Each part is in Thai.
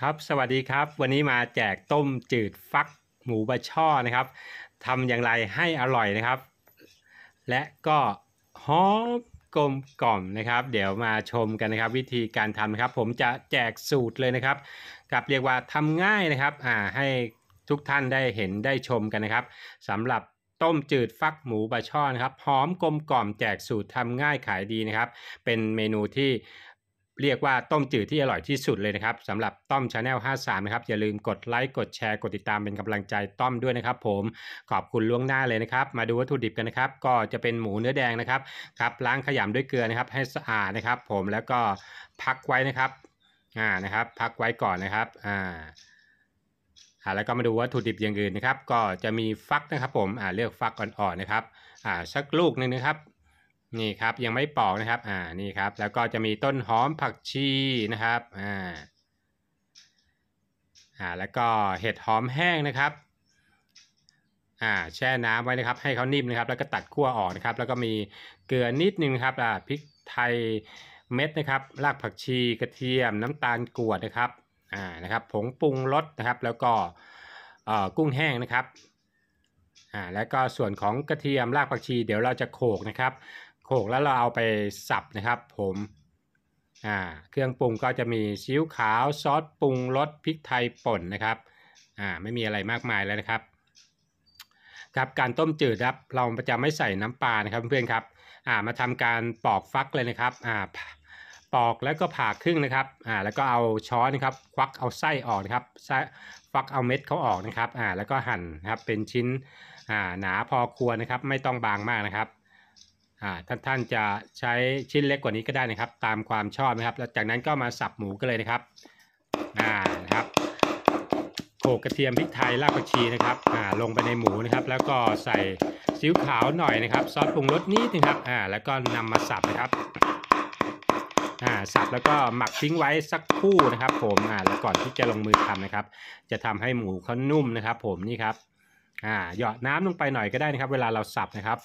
ครับสวัสดีครับ วันนี้มาแจกต้มจืดฟักหมูบะช่อนะครับทำอย่างไรให้อร่อยนะครับ และก็หอมกลมกล่อมนะครับ เดี๋ยวมาชมกันนะครับ วิธีการทำครับ ผมจะแจกสูตรเลยนะครับกับเรียกว่าทำง่ายนะครับอ่าให้ทุกท่านได้เห็นได้ชมกันนะครับสำหรับต้มจืดฟักหมูปลาช่อนครับหอมกลมกล่อมแจกสูตรทำง่ายขายดีนะครับ เป็นเมนูที่เรียกว่าต้มจืดที่อร่อยที่สุดเลยนะครับสำหรับต้อมชาแนล53นะครับอย่าลืมกดไลค์กดแชร์กดติดตามเป็นกำลังใจต้อมด้วยนะครับ ผมขอบคุณล่วงหน้าเลยนะครับ มาดูวัตถุดิบกันนะครับ ก็จะเป็นหมูเนื้อแดงนะครับครับล้างขยำด้วยเกลือนะครับ ให้สะอาดนะครับ ผมแล้วก็พักไว้นะครับอ่านะครับ พักไว้ก่อนนะครับอ่าแล้วก็มาดูวัตถุดิบอย่างอื่นนะครับก็จะมีฟักนะครับ ผมอ่าเลือกฟักอ่อนๆนะครับอ่าสักลูกหนึ่งนะครับนี่ครับยังไม่ปอกนะครับ อ่า นี่ครับ แล้วก็จะมีต้นหอมผักชีนะครับ อ่า อ่า แล้วก็เห็ดหอมแห้งนะครับ อ่า แช่น้ำไว้นะครับ ให้เขานิ่มนะครับ แล้วก็ตัดขั้วออกนะครับ แล้วก็มีเกลือนิดนึงครับ อ่า พริกไทยเม็ดนะครับ รากผักชีกระเทียมน้ำตาลกวดนะครับ อ่า นะครับ ผงปรุงรสนะครับ แล้วก็ เอ่อ กุ้งแห้งนะครับ อ่า แล้วก็ส่วนของกระเทียมรากผักชีเดี๋ยวเราจะโขกนะครับโขกแล้วเราเอาไปสับนะครับ ผมอ่าเครื่องปรุงก็จะมีซีอิ๊วขาวซอสปรุงรสพริกไทยป่นนะครับอ่าไม่มีอะไรมากมายแล้วนะครับครับ การต้มจืดครับเราจะไม่ใส่น้ำปลานะครับเพื่อนครับอ่ามาทำการปอกฟักเลยนะครับอ่าปอกแล้วก็ผ่าครึ่งนะครับอ่าแล้วก็เอาช้อนนะครับ ควักเอาไส้ออกนะครับไส้ฟักเอาเม็ดเขาออกนะครับอ่าแล้วก็หั่นนะครับเป็นชิ้นอ่าหนาพอควรนะครับ ไม่ต้องบางมากนะครับท่านท่านจะใช้ชิ้นเล็กกว่านี้ก็ได้นะครับ ตามความชอบนะครับแล้วจากนั้นก็มาสับหมูกันเลยนะครับอ่านะครับโขกกระเทียมพริกไทยรากผักชีนะครับอ่าลงไปในหมูนะครับ แล้วก็ใส่ซีอิ๊วขาวหน่อยนะครับ ซอสปรุงรสนิดนึงครับอ่าแล้วก็นำมาสับนะครับอ่าสับแล้วก็หมักทิ้งไว้สักครู่นะครับ ผมอ่าแล้วก่อนที่จะลงมือทำนะครับ จะทำให้หมูเขานุ่มนะครับ ผมนี่ครับอ่าหยอดน้ำลงไปหน่อยก็ได้นะครับเวลาเราสับนะครับ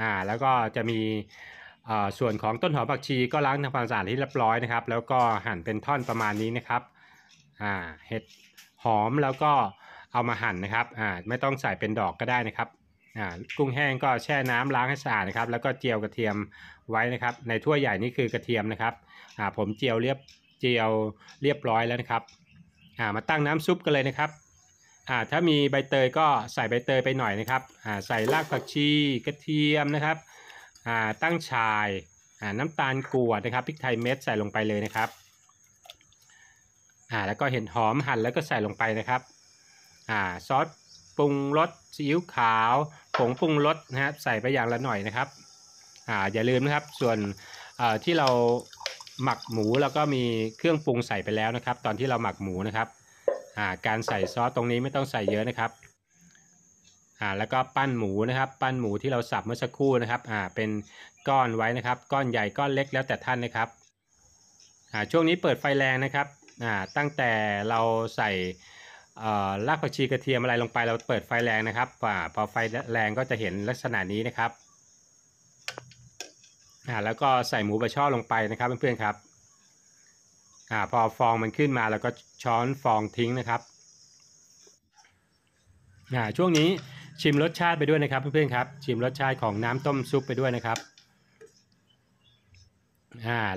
อ่าแล้วก็จะมีส่วนของต้นหอมผักชีก็ล้างทำความสะอาดที่เรียบร้อยนะครับ แล้วก็หั่นเป็นท่อนประมาณนี้นะครับอ่าเห็ดหอมแล้วก็เอามาหั่นนะครับอ่าไม่ต้องใส่เป็นดอกก็ได้นะครับอ่ากุ้งแห้งก็แช่น้ำล้างให้สะอาดนะครับแล้วก็เจียวกระเทียมไว้นะครับ ในถ้วยใหญ่นี่คือกระเทียมนะครับอ่าผมเจียวเรียบเจียวเรียบร้อยแล้วนะครับอ่ามาตั้งน้ำซุปกันเลยนะครับอ่าถ้ามีใบเตยก็ใส่ใบเตยไปหน่อยนะครับอ่าใส่รากผักชีกระเทียมนะครับอ่าตั้งชายอ่าน้ำตาลกวดนะครับพริกไทยเม็ดใส่ลงไปเลยนะครับอ่าแล้วก็เห็ดหอมหั่นแล้วก็ใส่ลงไปนะครับอ่าซอสปรุงรสซีอิ๊วขาว ผงปรุงรสนะครับใส่ไปอย่างละหน่อยนะครับอ่าอย่าลืมนะครับ ส่วนอ่ที่เราหมักหมูแล้วก็มีเครื่องปรุงใส่ไปแล้วนะครับ ตอนที่เราหมักหมูนะครับอ่าการใส่ซอสตรงนี้ไม่ต้องใส่เยอะนะครับ อ่าแล้วก็ปั้นหมูนะครับ ปั้นหมูที่เราสับเมื่อสักครู่นะครับ อ่าเป็นก้อนไว้นะครับ ก้อนใหญ่ก้อนเล็กแล้วแต่ท่านนะครับ อ่าช่วงนี้เปิดไฟแรงนะครับ อ่าตั้งแต่เราใส่อ่รากผักชีกระเทียมอะไรลงไป เราเปิดไฟแรงนะครับอ่าพอไฟแรงก็จะเห็นลักษณะนี้นะครับ อ่าแล้วก็ใส่หมูบะช่อลงไปนะครับเพื่อนๆครับอพอฟองมันขึ้นมาเราก็ช้อนฟองทิ้งนะครับ ช่วงนี้ชิมรสชาติไปด้วยนะครับเพื่อนๆครับชิมรสชาติของน้ำต้มซุปไปด้วยนะครับ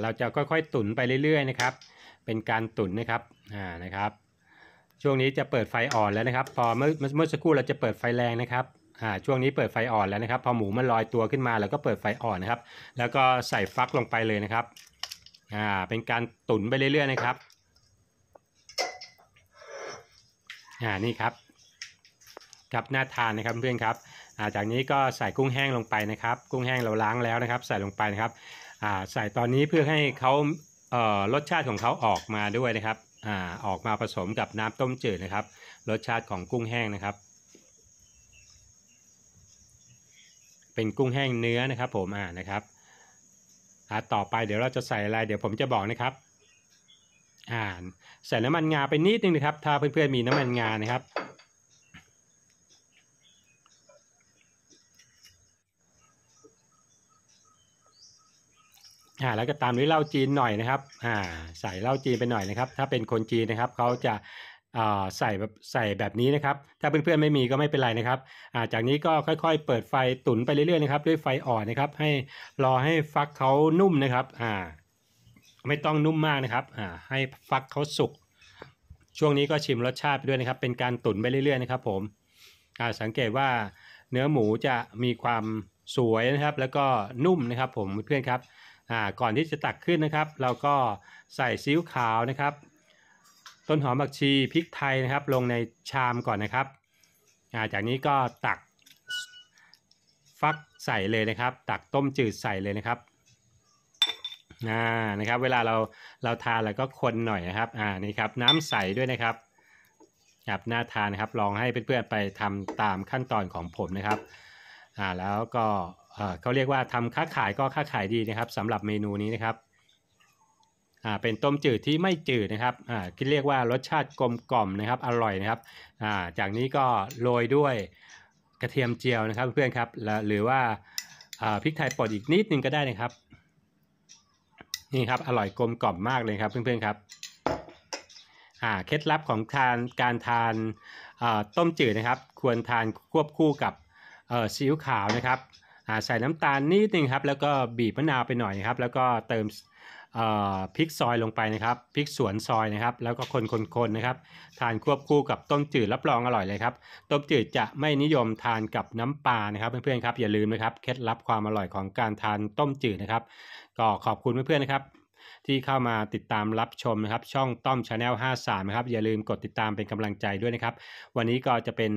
เราจะค่อยๆตุ๋นไปเรื่อยๆนะครับ เป็นการตุ๋นนะครับนะครับ ช่วงนี้จะเปิดไฟอ่อนแล้วนะครับพอเมื่อเมื่อสักครู่ เราจะเปิดไฟแรงนะครับช่วงนี้เปิดไฟอ่อนแล้วนะครับ พอหมูมันลอยตัวขึ้นมาเราก็เปิดไฟอ่อนนะครับ แล้วก็ใส่ฟักลงไปเลยนะครับอ่าเป็นการตุ๋นไปเรื่อย ๆนะครับอ่านี่ครับกับหน้าทานนะครับเพื่อนครับอ่าจากนี้ก็ใส่กุ้งแห้งลงไปนะครับ กุ้งแห้งเราล้างแล้วนะครับ ใส่ลงไปนะครับอ่าใส่ตอนนี้เพื่อให้เขาเอ่อรสชาติของเขาออกมาด้วยนะครับอ่าออกมาผสมกับน้ำต้มจืดนะครับ รสชาติของกุ้งแห้งนะครับ เป็นกุ้งแห้งเนื้อนะครับผมอ่านะครับอ่าต่อไปเดี๋ยวเราจะใส่อะไร เดี๋ยวผมจะบอกนะครับ อ่าใส่น้ำมันงาไปนิดนึงนะครับถ้าเพื่อนๆ มีน้ำมันงานะครับ อ่าแล้วก็ตามด้วยเหล้าจีนหน่อยนะครับ อ่าใส่เหล้าจีนไปหน่อยนะครับ ถ้าเป็นคนจีนนะครับเขาจะใส่แบบใส่แบบนี้นะครับ ถ้าเพื่อนๆไม่มีก็ไม่เป็นไรนะครับ จากนี้ก็ค่อยๆเปิดไฟตุนไปเรื่อยๆนะครับด้วยไฟอ่อนนะครับ ให้รอให้ฟักเขานุ่มนะครับไม่ต้องนุ่มมากนะครับ ให้ฟักเขาสุกช่วงนี้ก็ชิมรสชาติไปด้วยนะครับ เป็นการตุนไปเรื่อยๆนะครับ ผมสังเกตว่าเนื้อหมูจะมีความสวยนะครับ แล้วก็นุ่มนะครับ ผมเพื่อนครับก่อนที่จะตักขึ้นนะครับ เราก็ใส่ซีอิ๊วขาวนะครับต้นหอมผักชีพริกไทยนะครับ ลงในชามก่อนนะครับาจากนี้ก็ตักฟักใส่เลยนะครับ ตักต้มจืดใส่เลยนะครับนนะครับเวลาเราเราทานแล้วก็คนหน่อยนะครับอ่านี่ครับ น้ำใสด้วยนะครับคับน่าทานนะครับลองให้เพื่อนๆไปทำตามขั้นตอนของผมนะครับอ่าแล้วก็เขาเรียกว่าทำค้าขายก็ค้าขายดีนะครับ สำหรับเมนูนี้นะครับอ่าเป็นต้มจืดที่ไม่จืดนะครับอ่าคิดเรียกว่ารสชาติกลมกล่อมนะครับอร่อยนะครับอ่าจากนี้ก็โรยด้วยกระเทียมเจียวนะครับเพื่อนครับหรือว่าพริกไทยป่นอีกนิดนึงก็ได้นะครับนี่ครับ อร่อยกลมกล่อมมากเลยครับเพื่อนๆครับอ่าเคล็ดลับของการการทานต้มจืดนะครับ ควรทานควบคู่กับซีอิ๊วขาวนะครับอ่าใส่น้ำตาลนิดนึงครับแล้วก็บีบมะนาวไปหน่อยครับ แล้วก็เติมพริกซอยลงไปนะครับพริกสวนซอยนะครับ แล้วก็คน ๆๆนะครับ ทานควบคู่กับต้มจืดรับรองอร่อยเลยครับ ต้มจืดจะไม่นิยมทานกับน้ำปลานะครับเพื่อนๆครับอย่าลืมนะครับเคล็ดลับความอร่อยของการทานต้มจืดนะครับ ก็ขอบคุณเพื่อนๆนะครับ ที่เข้ามาติดตามรับชมนะครับช่องต้อมชาแนล53 นะครับ อย่าลืมกดติดตามเป็นกำลังใจด้วยนะครับ วันนี้ก็จะเป็น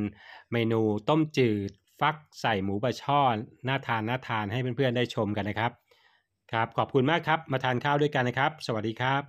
เมนูต้มจืดฟักใส่หมูบะช่อนน่าทานน่าทานให้เพื่อนๆได้ชมกันนะครับครับขอบคุณมากครับมาทานข้าวด้วยกันนะครับ สวัสดีครับ